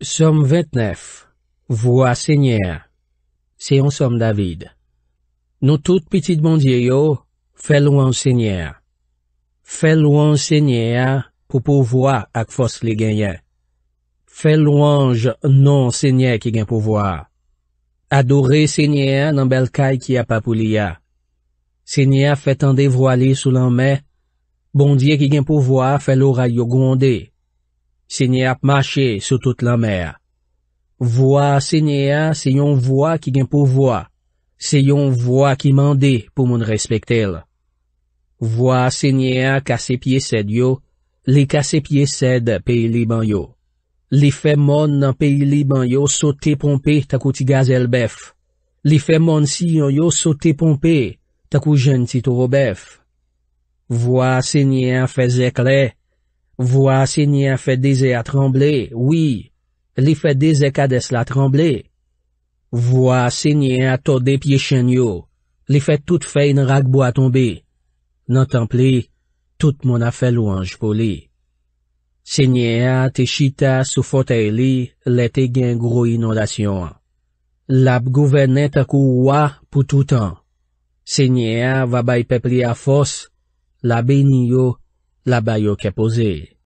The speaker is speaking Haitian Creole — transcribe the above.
SOM VET NEF VOY SENYER SE YON SOM DAVID NO TOUTE PETIT BONDIYE YO FEL OAN SENYER FEL OAN SENYER POU PO VOY AK FOS LE GENYE FEL OAN JE NON SENYER KIKEN PO VOY ADORE SENYER NAN BELKAI KIA PAPOULIA SENYER FET ANDE VOY ALI SOU LAN ME BONDIYE KIKEN PO VOY FEL ORA YO GONDE Se nye ap mache sou tout la mer. Vwa se nye a se yon vwa ki gen pou vwa. Se yon vwa ki mande pou moun respekte l. Vwa se nye a kase pie sed yo. Li kase pie sed pe li ban yo. Li fe mon nan pe li ban yo sote pompe tako ti gazel bef. Li fe mon si yon yo sote pompe tako jen ti toro bef. Vwa se nye a fe zek le. Vwa, se nye a fe dese a tremble, wii, li fe dese ka desla tremble. Vwa, se nye a to de pye chen yo, li fe tout fe in ragbo a tombe. Nan temple, tout moun a fe louange pou li. Se nye a te chita sou fote li, le te gen gro inondasyon. Lab gouvene te kou wwa pou toutan. Se nye a vabay pepli a fos, labe ni yo. la baille est posée.